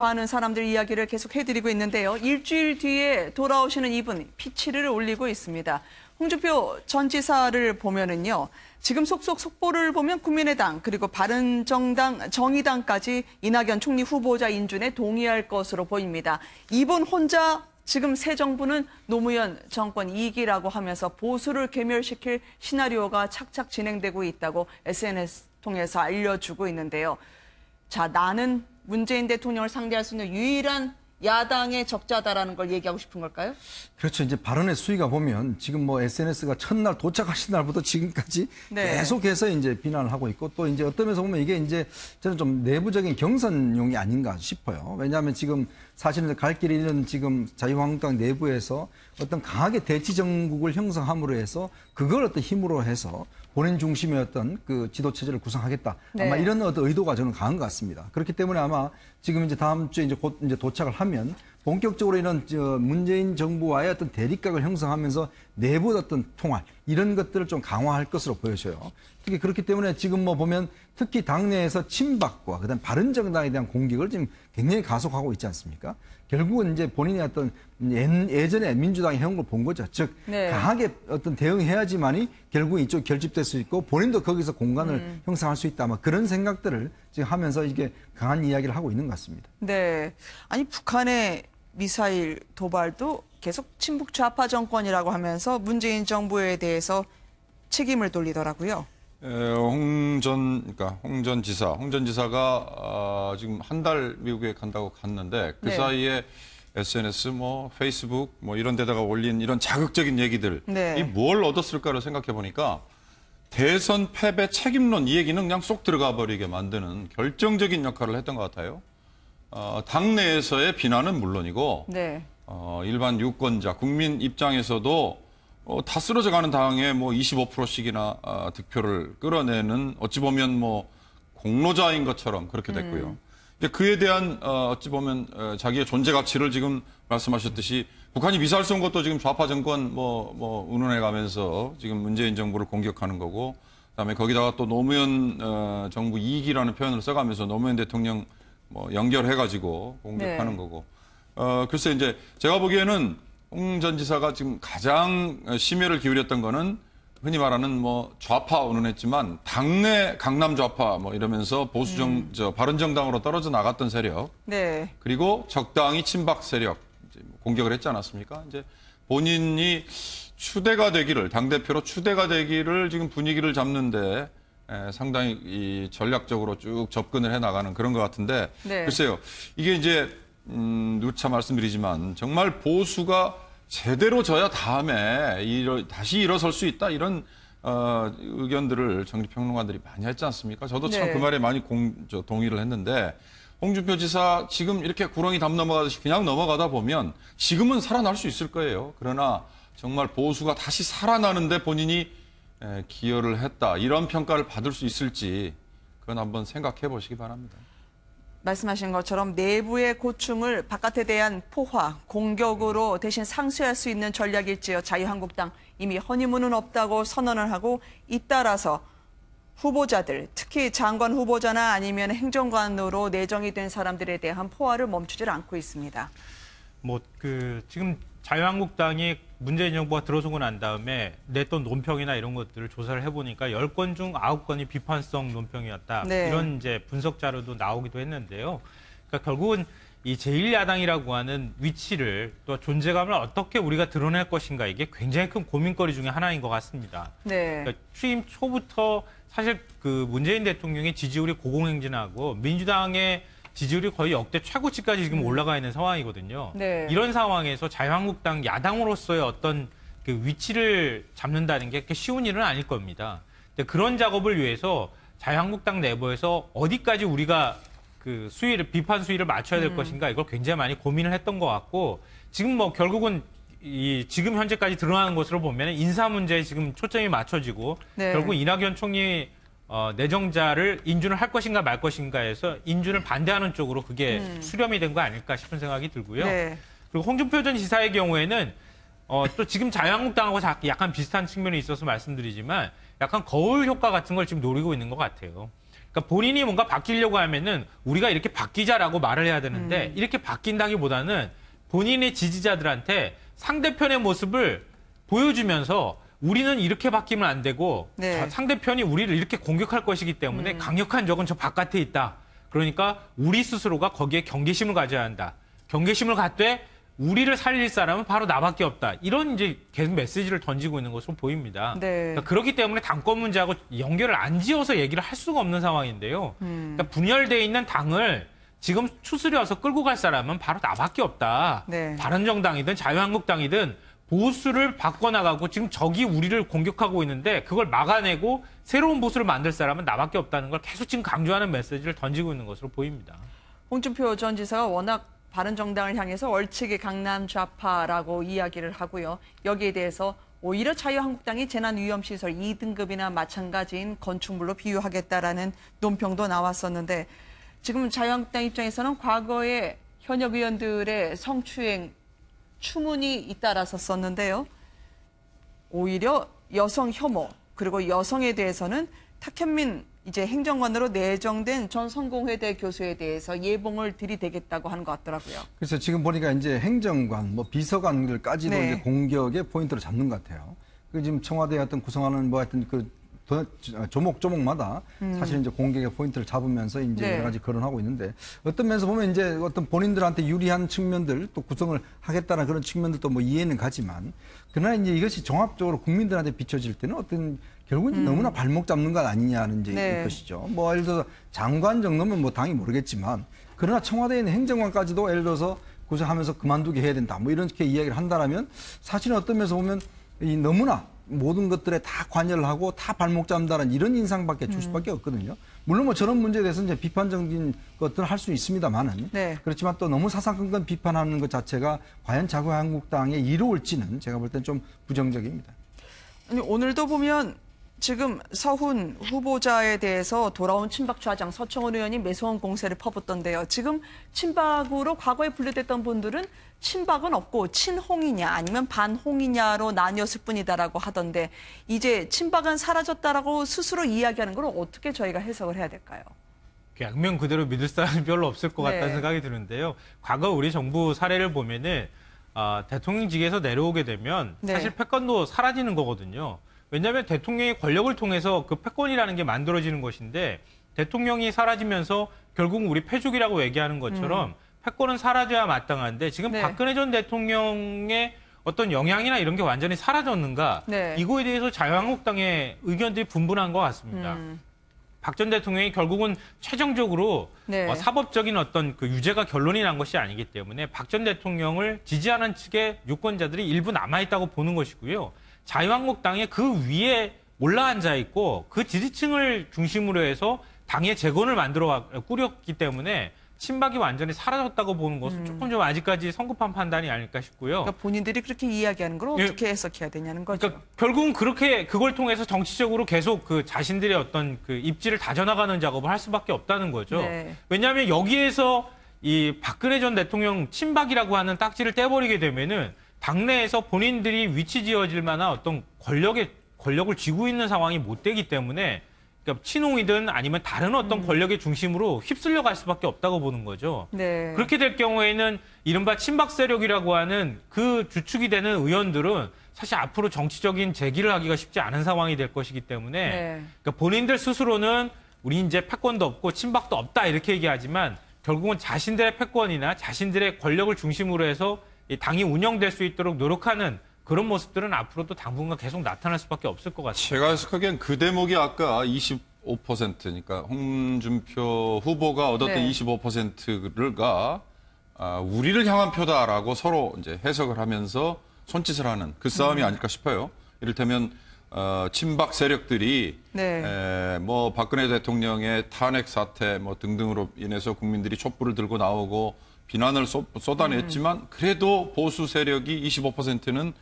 하는 사람들 이야기를 계속 해드리고 있는데요. 일주일 뒤에 돌아오시는 이분 피치를 올리고 있습니다. 홍준표 전 지사를 보면은요. 지금 속속 속보를 보면 국민의당 그리고 바른정당 정의당까지 이낙연 총리 후보자 인준에 동의할 것으로 보입니다. 이분 혼자 지금 새 정부는 노무현 정권 2기라고 하면서 보수를 개멸시킬 시나리오가 착착 진행되고 있다고 SNS 통해서 알려주고 있는데요. 자, 나는 문재인 대통령을 상대할 수 있는 유일한 야당의 적자다라는 걸 얘기하고 싶은 걸까요? 그렇죠. 이제 발언의 수위가 보면 지금 뭐 SNS가 첫날 도착하신 날부터 지금까지 네. 계속해서 이제 비난을 하고 있고 또 이제 어떤 면서 보면 이게 이제 저는 좀 내부적인 경선용이 아닌가 싶어요. 왜냐하면 지금 사실은 갈 길이 잃은 지금 자유한국당 내부에서 어떤 강하게 대치 정국을 형성함으로 해서 그걸 어떤 힘으로 해서 본인 중심의 어떤 그 지도 체제를 구성하겠다. 네. 아마 이런 어떤 의도가 저는 강한 것 같습니다. 그렇기 때문에 아마 지금 이제 다음 주에 이제 곧 이제 도착을 하면 본격적으로 이런 문재인 정부와의 어떤 대립각을 형성하면서 내부 어떤 통화 이런 것들을 좀 강화할 것으로 보여져요. 특히 그렇기 때문에 지금 뭐 보면 특히 당내에서 친박과 그다음 바른정당에 대한 공격을 지금 굉장히 가속하고 있지 않습니까? 결국은 이제 본인의 어떤 예전에 민주당이 해온 걸 본 거죠. 즉 네. 강하게 어떤 대응해야지만이 결국 이쪽 결집될 수 있고 본인도 거기서 공간을 음. 형성할 수 있다. 아마 뭐 그런 생각들을 지금 하면서 이게 강한 이야기를 하고 있는 것 같습니다. 네, 아니 북한의 미사일 도발도 계속 친북 좌파 정권이라고 하면서 문재인 정부에 대해서 책임을 돌리더라고요. 홍전 그러니까 홍전 지사, 홍전 지사가 어, 지금 한 달 미국에 간다고 갔는데 그 네. 사이에 SNS 뭐 페이스북 뭐 이런 데다가 올린 이런 자극적인 얘기들 네. 이뭘 얻었을까를 생각해 보니까 대선 패배 책임론 이 얘기는 그냥 쏙 들어가 버리게 만드는 결정적인 역할을 했던 것 같아요. 어, 당내에서의 비난은 물론이고 네. 어, 일반 유권자, 국민 입장에서도 어, 다 쓰러져가는 당에 뭐 25%씩이나 아, 어, 득표를 끌어내는 어찌 보면 뭐 공로자인 것처럼 그렇게 음. 됐고요. 음. 근데 그에 대한 어, 어찌 보면 어, 자기의 존재 가치를 지금 말씀하셨듯이 북한이 미사일 쏜 것도 지금 좌파 정권 뭐뭐 뭐 운운해 가면서 지금 문재인 정부를 공격하는 거고 그다음에 거기다가 또 노무현 어, 정부 이익이라는 표현을 써가면서 노무현 대통령 뭐 연결해가지고 공격하는 네. 거고. 어, 글쎄 이제 제가 보기에는 홍 전 지사가 지금 가장 심혈을 기울였던 거는 흔히 말하는 뭐좌파운운 했지만 당내 강남 좌파 뭐 이러면서 보수정 음. 저 바른정당으로 떨어져 나갔던 세력 네. 그리고 적당히 친박 세력 이제 뭐 공격을 했지 않았습니까? 이제 본인이 추대가 되기를 당 대표로 추대가 되기를 지금 분위기를 잡는데 예, 상당히 이 전략적으로 쭉 접근을 해 나가는 그런 것 같은데 네. 글쎄요 이게 이제 음, 누차 말씀드리지만 정말 보수가 제대로 져야 다음에 일어, 다시 일어설 수 있다 이런 어, 의견들을 정치평론가들이 많이 했지 않습니까? 저도 참그 네. 그 말에 많이 공, 저, 동의를 했는데 홍준표 지사 지금 이렇게 구렁이 담 넘어가듯이 그냥 넘어가다 보면 지금은 살아날 수 있을 거예요. 그러나 정말 보수가 다시 살아나는데 본인이 기여를 했다 이런 평가를 받을 수 있을지 그건 한번 생각해 보시기 바랍니다. 말씀하신 것처럼 내부의 고충을 바깥에 대한 포화, 공격으로 대신 상쇄할 수 있는 전략일지요. 자유한국당 이미 허니문은 없다고 선언을 하고 잇따라서 후보자들, 특히 장관 후보자나 아니면 행정관으로 내정이 된 사람들에 대한 포화를 멈추질 않고 있습니다. 뭐 그 지금 자유한국당이 문재인 정부가 들어서고 난 다음에 냈던 논평이나 이런 것들을 조사를 해보니까 1 0건중9 건이 비판성 논평이었다. 네. 이런 이제 분석 자료도 나오기도 했는데요. 그러니까 결국은 이 제1야당이라고 하는 위치를 또 존재감을 어떻게 우리가 드러낼 것인가 이게 굉장히 큰 고민거리 중에 하나인 것 같습니다. 네. 그러니까 취임 초부터 사실 그 문재인 대통령의 지지율이 고공행진하고 민주당의 지지율이 거의 역대 최고치까지 지금 음. 올라가 있는 상황이거든요. 네. 이런 상황에서 자유한국당 야당으로서의 어떤 그 위치를 잡는다는 게 그렇게 쉬운 일은 아닐 겁니다. 그런데 그런 작업을 위해서 자유한국당 내부에서 어디까지 우리가 그 수위를 비판 수위를 맞춰야 될 음. 것인가 이걸 굉장히 많이 고민을 했던 것 같고 지금 뭐 결국은 이 지금 현재까지 드러나는 것으로 보면 인사 문제에 지금 초점이 맞춰지고 네. 결국 이낙연 총리 어, 내정자를 인준을 할 것인가 말 것인가 해서 인준을 반대하는 쪽으로 그게 음. 수렴이 된 거 아닐까 싶은 생각이 들고요. 네. 그리고 홍준표 전 지사의 경우에는 어, 또 지금 자유한국당하고 약간 비슷한 측면이 있어서 말씀드리지만 약간 거울 효과 같은 걸 지금 노리고 있는 것 같아요. 그러니까 본인이 뭔가 바뀌려고 하면은 우리가 이렇게 바뀌자라고 말을 해야 되는데 음. 이렇게 바뀐다기보다는 본인의 지지자들한테 상대편의 모습을 보여주면서 우리는 이렇게 바뀌면 안 되고 네. 상대편이 우리를 이렇게 공격할 것이기 때문에 음. 강력한 적은 저 바깥에 있다. 그러니까 우리 스스로가 거기에 경계심을 가져야 한다. 경계심을 갖되 우리를 살릴 사람은 바로 나밖에 없다. 이런 이제 계속 메시지를 던지고 있는 것으로 보입니다. 네. 그러니까 그렇기 때문에 당권 문제하고 연결을 안 지어서 얘기를 할 수가 없는 상황인데요. 음. 그러니까 분열돼 있는 당을 지금 추스려서 끌고 갈 사람은 바로 나밖에 없다. 네. 바른정당이든 자유한국당이든 보수를 바꿔나가고 지금 적이 우리를 공격하고 있는데 그걸 막아내고 새로운 보수를 만들 사람은 나밖에 없다는 걸 계속 지금 강조하는 메시지를 던지고 있는 것으로 보입니다. 홍준표 전 지사가 워낙 바른정당을 향해서 얼치기 강남 좌파라고 이야기를 하고요. 여기에 대해서 오히려 자유한국당이 재난위험시설 2등급이나 마찬가지인 건축물로 비유하겠다라는 논평도 나왔었는데 지금 자유한국당 입장에서는 과거에 현역 의원들의 성추행 추문이 잇따라서 썼는데요. 오히려 여성 혐오 그리고 여성에 대해서는 탁현민 이제 행정관으로 내정된 전 성공회대 교수에 대해서 예봉을 들이대겠다고 하는 것 같더라고요. 그래서 지금 보니까 이제 행정관, 뭐 비서관들까지도 네. 이제 공격의 포인트로 잡는 것 같아요. 그 지금 청와대 어떤 구성하는 뭐 하여튼 그 아, 조목조목마다 음. 사실 이제 공격의 포인트를 잡으면서 이제 네. 여러 가지 거론하고 있는데 어떤 면에서 보면 이제 어떤 본인들한테 유리한 측면들 또 구성을 하겠다는 그런 측면들도 뭐 이해는 가지만 그러나 이제 이것이 종합적으로 국민들한테 비춰질 때는 어떤 결국은 음. 너무나 발목 잡는 것 아니냐는 이제 네. 것이죠. 뭐 예를 들어서 장관 정도면 뭐 당이 모르겠지만 그러나 청와대에 있는 행정관까지도 예를 들어서 구성하면서 그만두게 해야 된다 뭐 이렇게 이야기를 한다라면 사실은 어떤 면에서 보면 이 너무나 모든 것들에 다 관여를 하고 다 발목 잡는다는 이런 인상밖에 줄 수밖에 없거든요. 물론 뭐 저런 문제에 대해서 이제 비판적인 것들을 할수 있습니다만은 네. 그렇지만 또 너무 사사건건 비판하는 것 자체가 과연 자유한국당에 이로울지는 제가 볼땐좀 부정적입니다. 아니, 오늘도 보면 지금 서훈 후보자에 대해서 돌아온 친박 좌장 서청원 의원이 매서운 공세를 퍼붓던데요. 지금 친박으로 과거에 분류됐던 분들은 친박은 없고 친홍이냐 아니면 반홍이냐로 나뉘었을 뿐이다라고 하던데 이제 친박은 사라졌다라고 스스로 이야기하는 걸 어떻게 저희가 해석을 해야 될까요? 양면 그대로 믿을 사람이 별로 없을 것 같다는 네. 생각이 드는데요. 과거 우리 정부 사례를 보면은 어, 대통령직에서 내려오게 되면 네. 사실 패권도 사라지는 거거든요. 왜냐하면 대통령의 권력을 통해서 그 패권이라는 게 만들어지는 것인데 대통령이 사라지면서 결국 우리 패족이라고 얘기하는 것처럼 음. 패권은 사라져야 마땅한데 지금 네. 박근혜 전 대통령의 어떤 영향이나 이런 게 완전히 사라졌는가 네. 이거에 대해서 자유한국당의 의견들이 분분한 것 같습니다. 음. 박전 대통령이 결국은 최종적으로 네. 어, 사법적인 어떤 그 유죄가 결론이 난 것이 아니기 때문에 박 전 대통령을 지지하는 측의 유권자들이 일부 남아있다고 보는 것이고요. 자유한국당의 그 위에 올라앉아 있고 그 지지층을 중심으로 해서 당의 재건을 만들어 꾸렸기 때문에 친박이 완전히 사라졌다고 보는 것은 음. 조금 좀 아직까지 성급한 판단이 아닐까 싶고요. 그러니까 본인들이 그렇게 이야기하는 걸 예. 어떻게 해석해야 되냐는 거죠. 그러니까 결국은 그렇게 그걸 통해서 정치적으로 계속 그 자신들의 어떤 그 입지를 다져나가는 작업을 할 수밖에 없다는 거죠. 네. 왜냐하면 여기에서 이 박근혜 전 대통령 친박이라고 하는 딱지를 떼버리게 되면은 당내에서 본인들이 위치 지어질 만한 어떤 권력의 권력을 쥐고 있는 상황이 못 되기 때문에 그러니까 친홍이든 아니면 다른 어떤 음. 권력의 중심으로 휩쓸려 갈 수밖에 없다고 보는 거죠. 네. 그렇게 될 경우에는 이른바 친박 세력이라고 하는 그 주축이 되는 의원들은 사실 앞으로 정치적인 재기를 하기가 쉽지 않은 상황이 될 것이기 때문에 네. 그러니까 본인들 스스로는 우리 이제 패권도 없고 친박도 없다 이렇게 얘기하지만 결국은 자신들의 패권이나 자신들의 권력을 중심으로 해서 이 당이 운영될 수 있도록 노력하는 그런 모습들은 앞으로도 당분간 계속 나타날 수밖에 없을 것 같습니다. 제가 해석하기엔 그 대목이 아까 25%니까 홍준표 후보가 얻었던 네. 25%가 아, 우리를 향한 표다라고 서로 이제 해석을 하면서 손짓을 하는 그 싸움이 음. 아닐까 싶어요. 이를테면 어, 친박 세력들이 네. 에, 뭐 박근혜 대통령의 탄핵 사태 뭐 등등으로 인해서 국민들이 촛불을 들고 나오고 비난을 쏟, 쏟아냈지만 음. 그래도 보수 세력이 25%는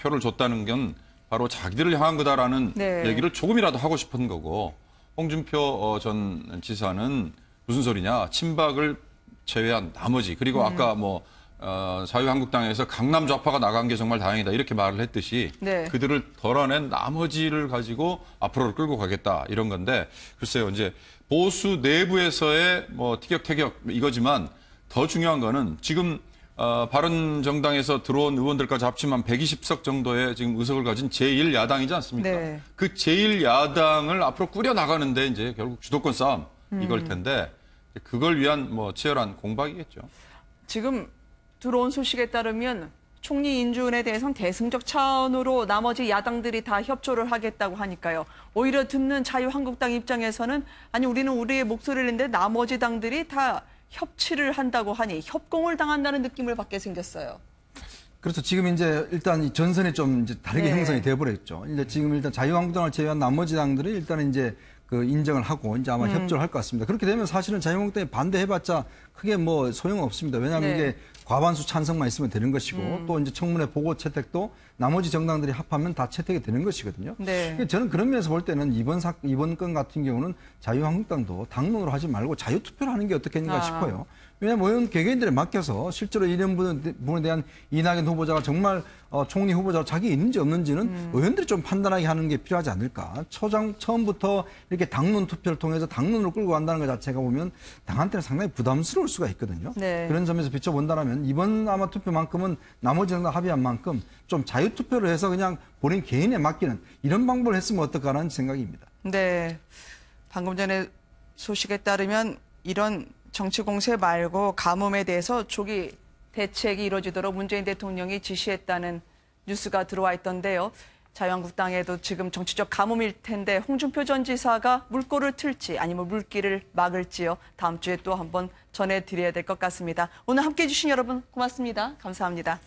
표를 줬다는 건 바로 자기들을 향한 거다라는 네. 얘기를 조금이라도 하고 싶은 거고 홍준표 어, 전 지사는 무슨 소리냐 친박을 제외한 나머지 그리고 네. 아까 뭐 어, 자유한국당에서 강남 좌파가 나간 게 정말 다행이다 이렇게 말을 했듯이 네. 그들을 덜어낸 나머지를 가지고 앞으로 를 끌고 가겠다 이런 건데 글쎄요 이제 보수 내부에서의 뭐 티격태격 이거지만 더 중요한 거는 지금 어, 바른 정당에서 들어온 의원들까지 합치면 120석 정도의 지금 의석을 가진 제1야당이지 않습니까? 네. 그 제1야당을 앞으로 꾸려나가는데 이제 결국 주도권 싸움 음. 이걸 텐데 음. 그걸 위한 뭐 치열한 공방이겠죠. 지금 들어온 소식에 따르면 총리 인준에 대해서는 대승적 차원으로 나머지 야당들이 다 협조를 하겠다고 하니까요. 오히려 듣는 자유한국당 입장에서는 아니 우리는 우리의 목소리를 냈는데 나머지 당들이 다 협치를 한다고 하니 협공을 당한다는 느낌을 받게 생겼어요. 그래서 그렇죠. 지금 이제 일단 전선이 좀 이제 다르게 네. 형성이 돼버렸죠. 이제 지금 일단 자유한국당을 제외한 나머지 당들이 일단 이제 그 인정을 하고 이제 아마 음. 협조를 할 것 같습니다. 그렇게 되면 사실은 자유한국당이 반대해봤자 크게 뭐 소용 없습니다. 왜냐하면 네. 이게 과반수 찬성만 있으면 되는 것이고 음. 또 이제 청문회 보고 채택도 나머지 정당들이 합하면 다 채택이 되는 것이거든요. 네. 그러니까 저는 그런 면에서 볼 때는 이번 사, 이번 건 같은 경우는 자유한국당도 당론으로 하지 말고 자유투표를 하는 게 어떻겠는가 아. 싶어요. 왜냐하면 의원 개개인들에 맡겨서 실제로 이런 부분에 대한 이낙연 후보자가 정말 어, 총리 후보자가 자기 있는지 없는지는 음. 의원들이 좀 판단하게 하는 게 필요하지 않을까. 초장, 처음부터 이렇게 당론 투표를 통해서 당론으로 끌고 간다는 것 자체가 보면 당한테는 상당히 부담스러울 수가 있거든요. 네. 그런 점에서 비춰본다면 이번 아마 투표만큼은 나머지 당 합의한 만큼 좀 자유투표를 해서 그냥 본인 개인에 맡기는 이런 방법을 했으면 어떨까라는 생각입니다. 네. 방금 전에 소식에 따르면 이런 정치 공세 말고 가뭄에 대해서 조기 대책이 이루어지도록 문재인 대통령이 지시했다는 뉴스가 들어와 있던데요. 자유한국당에도 지금 정치적 가뭄일 텐데 홍준표 전 지사가 물꼬를 틀지 아니면 물기를 막을지요. 다음 주에 또 한번 전해드려야 될 것 같습니다. 오늘 함께해 주신 여러분 고맙습니다. 감사합니다.